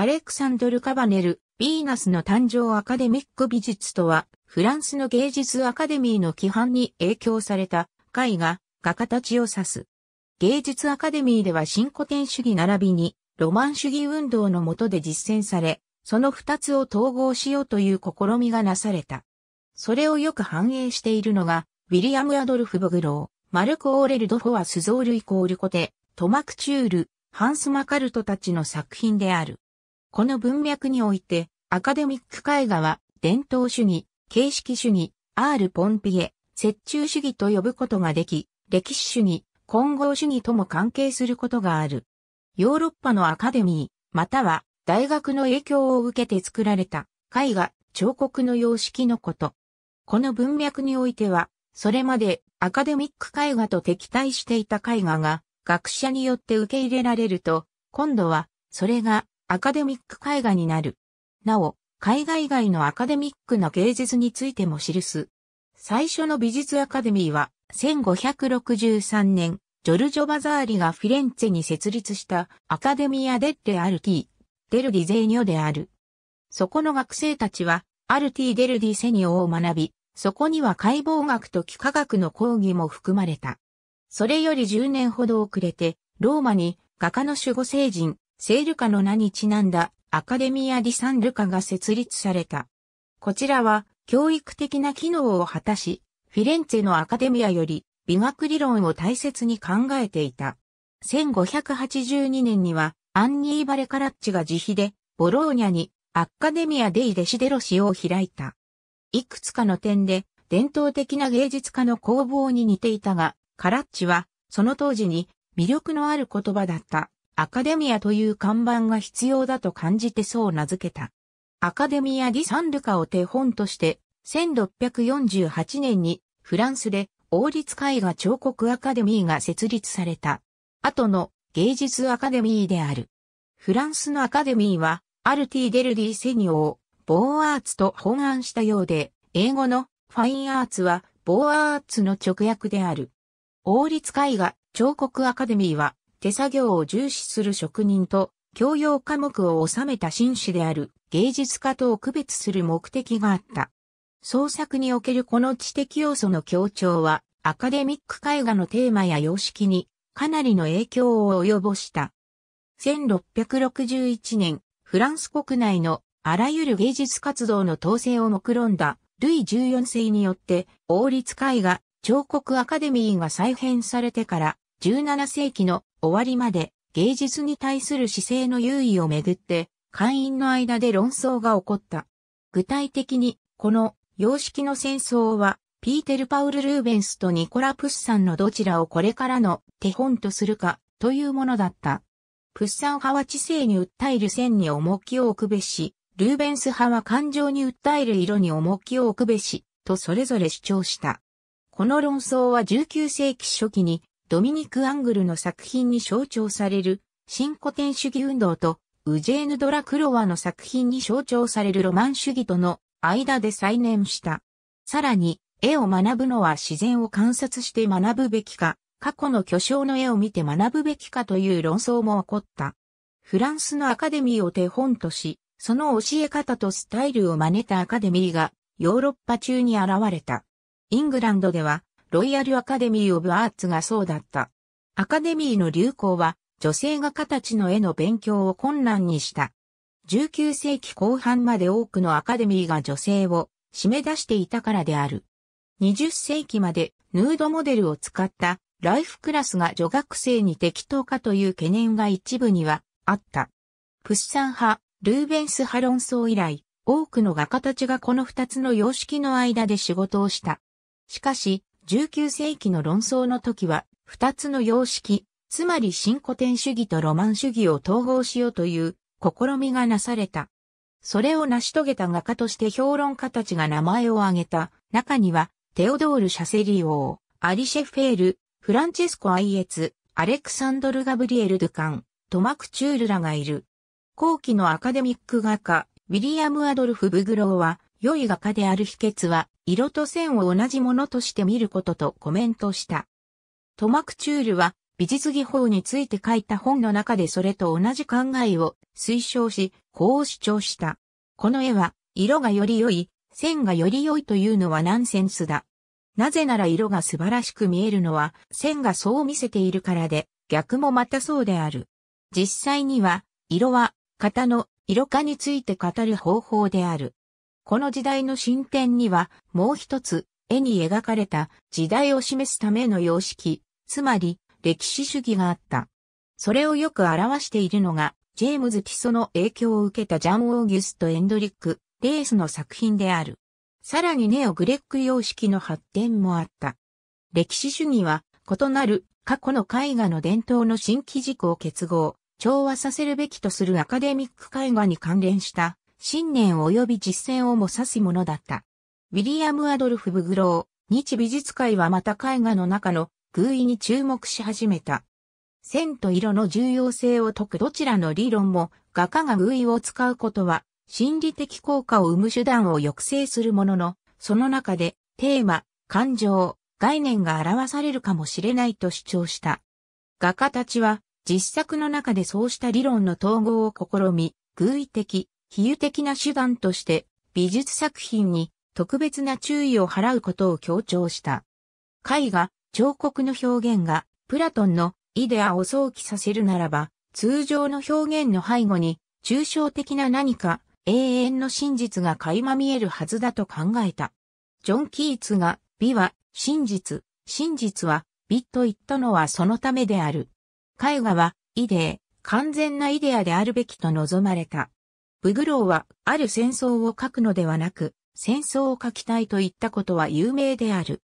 アレクサンドル・カバネル、ヴィーナスの誕生アカデミック美術とは、フランスの芸術アカデミーの規範に影響された絵画家たちを指す。芸術アカデミーでは新古典主義並びにロマン主義運動のもとで実践され、その二つを統合しようという試みがなされた。それをよく反映しているのが、ウィリアム・アドルフ・ボグロー、マルク・オーレル・ド・フォア・スゾールイコールコテ、トマクチュール、ハンス・マカルトたちの作品である。この文脈において、アカデミック絵画は、伝統主義、形式主義、アール・ポンピエ、折衷主義と呼ぶことができ、歴史主義、混合主義とも関係することがある。ヨーロッパのアカデミー、または大学の影響を受けて作られた絵画、彫刻の様式のこと。この文脈においては、それまでアカデミック絵画と敵対していた絵画が学者によって受け入れられると、今度はそれがアカデミック絵画になる。なお、絵画以外のアカデミックな芸術についても記す。最初の美術アカデミーは、1563年、ジョルジョ・バザーリがフィレンツェに設立したアカデミア・デッレ・アルティ、デルディ・ゼーニョである。そこの学生たちは、アルティ・デルディ・セニョを学び、そこには解剖学と幾何学の講義も含まれた。それより10年ほど遅れて、ローマに画家の守護聖人、セールカの名にちなんだアカデミア・ディ・サン・ルカが設立された。こちらは教育的な機能を果たし、フィレンツェのアカデミアより美学理論を大切に考えていた。1582年にはアンニー・バレカラッチが自費でボローニャにアッカデミア・デイ・デシデロシを開いた。いくつかの点で伝統的な芸術家の工房に似ていたが、カラッチはその当時に魅力のある言葉だった。アカデミアという看板が必要だと感じてそう名付けた。アカデミア・ディ・サンルカを手本として、1648年にフランスで王立絵画彫刻アカデミーが設立された。後の芸術アカデミーである。フランスのアカデミーは、アルティ・デルディ・セニオを、ボーアーツと本案したようで、英語のファインアーツは、ボーアーツの直訳である。王立絵画彫刻アカデミーは、手作業を重視する職人と、教養科目を収めた紳士である芸術家とを区別する目的があった。創作におけるこの知的要素の強調は、アカデミック絵画のテーマや様式にかなりの影響を及ぼした。1661年、フランス国内のあらゆる芸術活動の統制を目論んだ、ルイ14世によって、王立絵画、彫刻アカデミーが再編されてから、17世紀の終わりまで芸術に対する姿勢の優位をめぐって会員の間で論争が起こった。具体的にこの様式の戦争はピーテル・パウル・ルーベンスとニコラ・プッサンのどちらをこれからの手本とするかというものだった。プッサン派は知性に訴える線に重きを置くべし、ルーベンス派は感情に訴える色に重きを置くべし、とそれぞれ主張した。この論争は19世紀初期にドミニク・アングルの作品に象徴される新古典主義運動とウジェーヌ・ドラクロワの作品に象徴されるロマン主義との間で再燃した。さらに、絵を学ぶのは自然を観察して学ぶべきか、過去の巨匠の絵を見て学ぶべきかという論争も起こった。フランスのアカデミーを手本とし、その教え方とスタイルを真似たアカデミーがヨーロッパ中に現れた。イングランドではロイヤルアカデミー・オブ・アーツがそうだった。アカデミーの流行は、女性画家たちの絵の勉強を困難にした。19世紀後半まで多くのアカデミーが女性を締め出していたからである。20世紀までヌードモデルを使ったライフクラスが女学生に適当かという懸念が一部にはあった。プッサン派、ルーベンスハンソー以来、多くの画家たちがこの二つの様式の間で仕事をした。しかし、19世紀の論争の時は、二つの様式、つまり新古典主義とロマン主義を統合しようという試みがなされた。それを成し遂げた画家として評論家たちが名前を挙げた中には、テオドール・シャセリオー、アリシェ・フェール、フランチェスコ・アイエツ、アレクサンドル・ガブリエル・ドゥカン、トマク・チュールらがいる。後期のアカデミック画家、ウィリアム・アドルフ・ブグローは、良い画家である秘訣は、色と線を同じものとして見ることとコメントした。トマクチュールは、美術技法について書いた本の中でそれと同じ考えを推奨し、こう主張した。この絵は、色がより良い、線がより良いというのはナンセンスだ。なぜなら色が素晴らしく見えるのは、線がそう見せているからで、逆もまたそうである。実際には、色は、型の色化について語る方法である。この時代の進展には、もう一つ、絵に描かれた時代を示すための様式、つまり歴史主義があった。それをよく表しているのが、ジェームズ・ティソの影響を受けたジャン・オーギュスト・エンドリック、レースの作品である。さらにネオ・グレック様式の発展もあった。歴史主義は異なる過去の絵画の伝統の新規軸を結合、調和させるべきとするアカデミック絵画に関連した信念及び実践をも指すものだった。ウィリアム・アドルフ・ブグロー、日美術界はまた絵画の中の偶意に注目し始めた。線と色の重要性を説くどちらの理論も画家が偶意を使うことは心理的効果を生む手段を抑制するものの、その中でテーマ、感情、概念が表されるかもしれないと主張した。画家たちは実作の中でそうした理論の統合を試み、偶意的、比喩的な手段として美術作品に特別な注意を払うことを強調した。絵画、彫刻の表現がプラトンのイデアを想起させるならば、通常の表現の背後に抽象的な何か永遠の真実が垣間見えるはずだと考えた。ジョン・キーツが美は真実、真実は美と言ったのはそのためである。絵画はイデー、完全なイデアであるべきと望まれた。ブグローは、ある戦争を書くのではなく、戦争を書きたいと言ったことは有名である。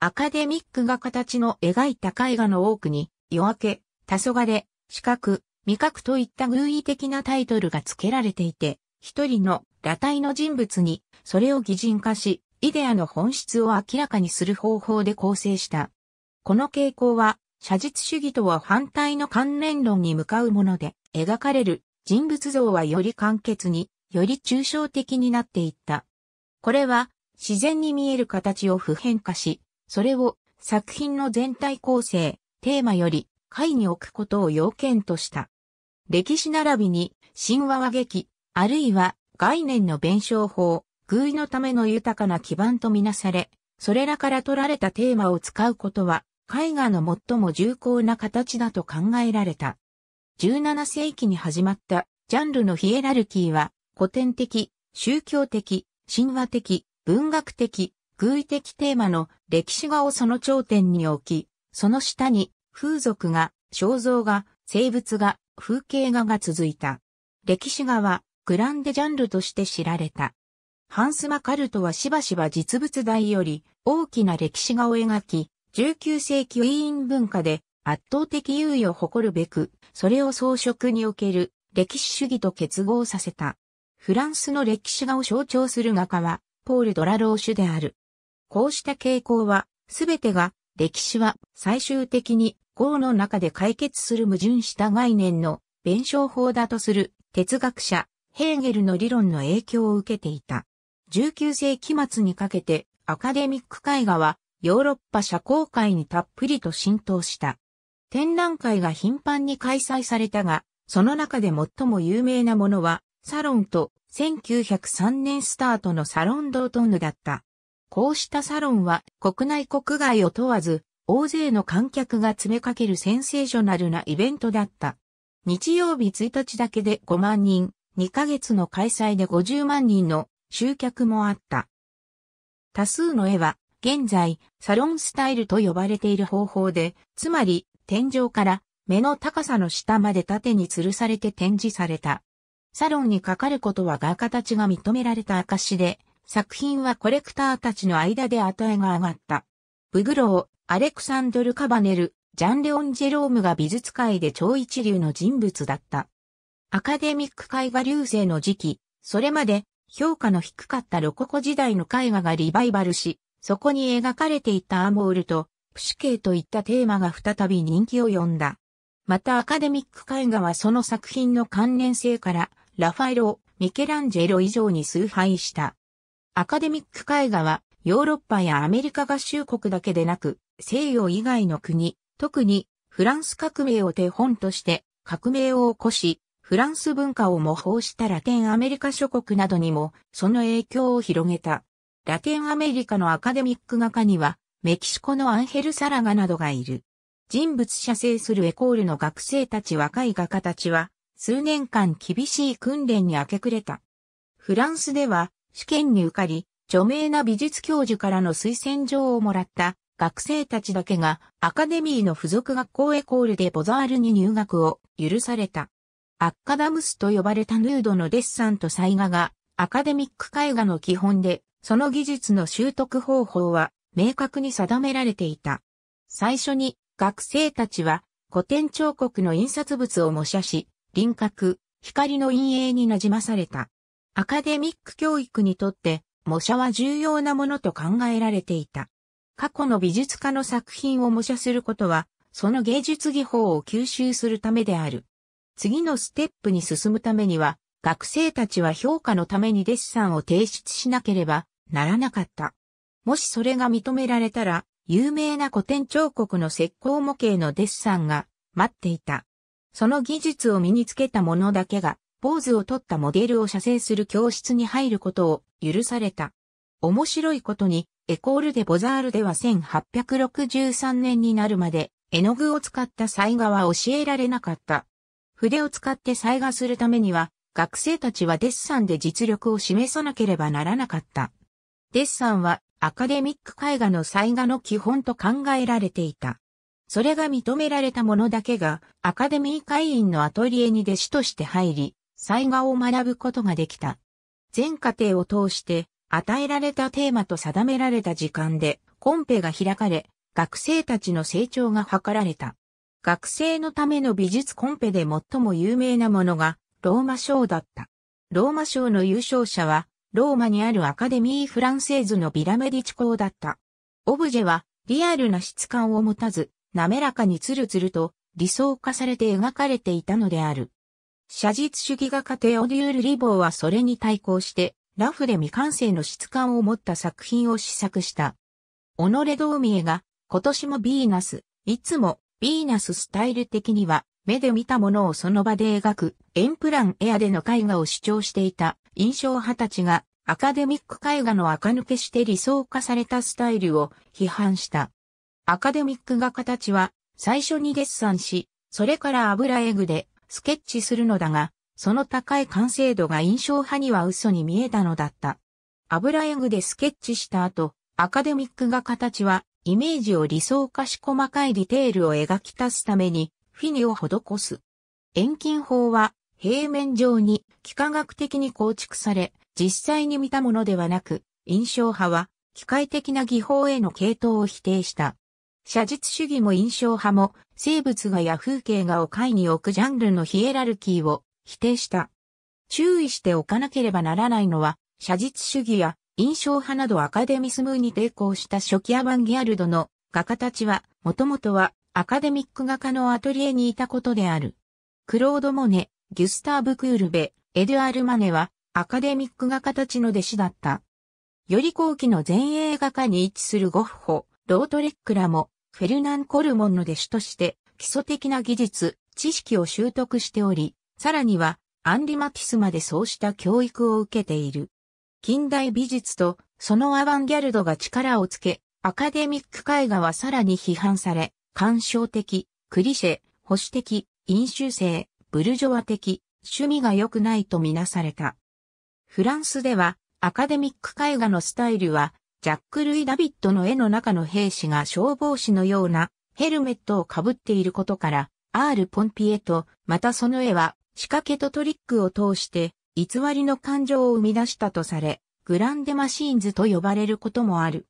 アカデミックが形の描いた絵画の多くに、夜明け、黄昏、視覚、味覚といった偶意的なタイトルが付けられていて、一人の裸体の人物に、それを擬人化し、イデアの本質を明らかにする方法で構成した。この傾向は、写実主義とは反対の関連論に向かうもので、描かれる人物像はより簡潔に、より抽象的になっていった。これは、自然に見える形を普遍化し、それを作品の全体構成、テーマより、解に置くことを要件とした。歴史並びに、神話和劇、あるいは概念の弁証法、偶意のための豊かな基盤とみなされ、それらから取られたテーマを使うことは、絵画の最も重厚な形だと考えられた。17世紀に始まったジャンルのヒエラルキーは古典的、宗教的、神話的、文学的、偶意的テーマの歴史画をその頂点に置き、その下に風俗画、肖像画、生物画、風景画が続いた。歴史画はグランデジャンルとして知られた。ハンス・マカルトはしばしば実物大より大きな歴史画を描き、19世紀ウィーン文化で圧倒的優位を誇るべく、それを装飾における歴史主義と結合させた。フランスの歴史画を象徴する画家は、ポール・ドラローシュである。こうした傾向は、すべてが、歴史は最終的に業の中で解決する矛盾した概念の弁証法だとする哲学者、ヘーゲルの理論の影響を受けていた。19世紀末にかけてアカデミック絵画はヨーロッパ社交界にたっぷりと浸透した。展覧会が頻繁に開催されたが、その中で最も有名なものは、サロンと1903年スタートのサロンドートンヌだった。こうしたサロンは国内国外を問わず、大勢の観客が詰めかけるセンセーショナルなイベントだった。日曜日1日だけで5万人、2ヶ月の開催で50万人の集客もあった。多数の絵は現在サロンスタイルと呼ばれている方法で、つまり天井から目の高さの下まで縦に吊るされて展示された。サロンにかかることは画家たちが認められた証で、作品はコレクターたちの間で与えが上がった。ブグロー、アレクサンドル・カバネル、ジャン・レオン・ジェロームが美術界で超一流の人物だった。アカデミック絵画流星の時期、それまで評価の低かったロココ時代の絵画がリバイバルし、そこに描かれていたアモールとプシケといったテーマが再び人気を呼んだ。またアカデミック絵画はその作品の関連性から、ラファエロ、ミケランジェロ以上に崇拝した。アカデミック絵画は、ヨーロッパやアメリカ合衆国だけでなく、西洋以外の国、特にフランス革命を手本として革命を起こし、フランス文化を模倣したラテンアメリカ諸国などにもその影響を広げた。ラテンアメリカのアカデミック画家にはメキシコのアンヘル・サラガなどがいる。人物写生するエコールの学生たち若い画家たちは、数年間厳しい訓練に明け暮れた。フランスでは、試験に受かり、著名な美術教授からの推薦状をもらった学生たちだけがアカデミーの付属学校エコールでボザールに入学を許された。アッカダムスと呼ばれたヌードのデッサンと彩画がアカデミック絵画の基本で、その技術の習得方法は明確に定められていた。最初に学生たちは古典彫刻の印刷物を模写し、輪郭、光の陰影になじまされた。アカデミック教育にとって模写は重要なものと考えられていた。過去の美術家の作品を模写することは、その芸術技法を吸収するためである。次のステップに進むためには、学生たちは評価のためにデッサンを提出しなければならなかった。もしそれが認められたら、有名な古典彫刻の石膏模型のデッサンが待っていた。その技術を身につけた者だけが、ポーズを取ったモデルを写生する教室に入ることを許された。面白いことに、エコールデ・ボザールでは1863年になるまで、絵の具を使った彩画は教えられなかった。筆を使って彩画するためには、学生たちはデッサンで実力を示さなければならなかった。デッサンはアカデミック絵画の才画の基本と考えられていた。それが認められた者だけがアカデミー会員のアトリエに弟子として入り、才画を学ぶことができた。全過程を通して与えられたテーマと定められた時間でコンペが開かれ、学生たちの成長が図られた。学生のための美術コンペで最も有名なものがローマ賞だった。ローマ賞の優勝者はローマにあるアカデミー・フランセーズのビラメディチ校だった。オブジェは、リアルな質感を持たず、滑らかにツルツルと理想化されて描かれていたのである。写実主義画家テオデュール・リボーはそれに対抗して、ラフで未完成の質感を持った作品を試作した。オノレ・ドーミエが、今年もヴィーナス、いつもヴィーナススタイル的には、目で見たものをその場で描く、エンプランエアでの絵画を主張していた印象派たちが、アカデミック絵画の垢抜けして理想化されたスタイルを批判した。アカデミック画家たちは、最初にデッサンし、それから油絵具でスケッチするのだが、その高い完成度が印象派には嘘に見えたのだった。油絵具でスケッチした後、アカデミック画家たちは、イメージを理想化し細かいディテールを描き足すために、フィニを施す。遠近法は平面上に幾何学的に構築され、実際に見たものではなく、印象派は機械的な技法への系統を否定した。写実主義も印象派も生物画や風景画を下位に置くジャンルのヒエラルキーを否定した。注意しておかなければならないのは、写実主義や印象派などアカデミスムに抵抗した初期アバンギャルドの画家たちは、もともとはアカデミック画家のアトリエにいたことである。クロード・モネ、ギュスターブ・クールベ、エドゥアル・マネはアカデミック画家たちの弟子だった。より後期の前衛画家に位置するゴッホ、ロートレックらもフェルナン・コルモンの弟子として基礎的な技術、知識を習得しており、さらにはアンリ・マティスまでそうした教育を受けている。近代美術とそのアバンギャルドが力をつけ、アカデミック絵画はさらに批判され、干渉的、クリシェ、保守的、飲酒性、ブルジョワ的、趣味が良くないとみなされた。フランスでは、アカデミック絵画のスタイルは、ジャック・ルイ・ダビットの絵の中の兵士が消防士のようなヘルメットをかぶっていることから、アール・ポンピエと、またその絵は、仕掛けとトリックを通して、偽りの感情を生み出したとされ、グランデマシーンズと呼ばれることもある。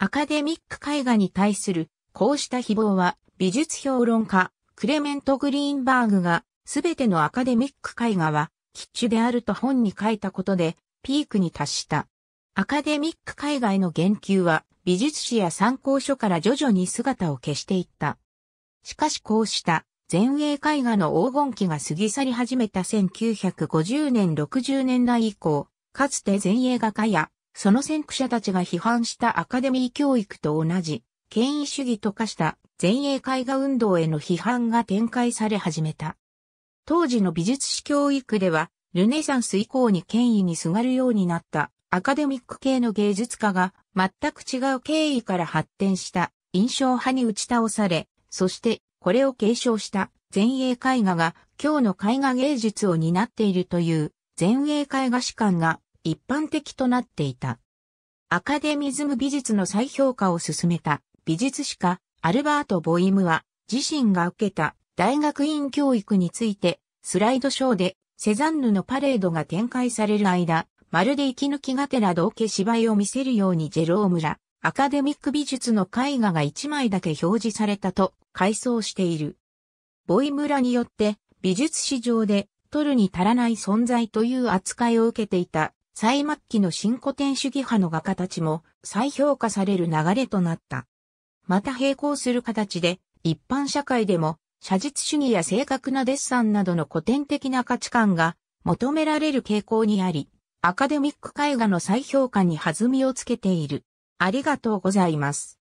アカデミック絵画に対するこうした誹謗は、美術評論家、クレメント・グリーンバーグが、すべてのアカデミック絵画は、キッチュであると本に書いたことで、ピークに達した。アカデミック海外の言及は、美術史や参考書から徐々に姿を消していった。しかしこうした、前衛絵画の黄金期が過ぎ去り始めた1950年60年代以降、かつて前衛画家や、その先駆者たちが批判したアカデミー教育と同じ、権威主義と化した前衛絵画運動への批判が展開され始めた。当時の美術史教育では、ルネサンス以降に権威にすがるようになったアカデミック系の芸術家が全く違う経緯から発展した印象派に打ち倒され、そしてこれを継承した前衛絵画が今日の絵画芸術を担っているという前衛絵画史観が一般的となっていた。アカデミズム美術の再評価を進めた美術史家、アルバート・ボイムは、自身が受けた大学院教育について、スライドショーで、セザンヌのパレードが展開される間、まるで息抜きがてら同家芝居を見せるようにジェロームラ、アカデミック美術の絵画が一枚だけ表示されたと、回想している。ボイムらによって、美術史上で、取るに足らない存在という扱いを受けていた、最末期の新古典主義派の画家たちも、再評価される流れとなった。また並行する形で、一般社会でも、写実主義や正確なデッサンなどの古典的な価値観が求められる傾向にあり、アカデミック絵画の再評価に弾みをつけている。ありがとうございます。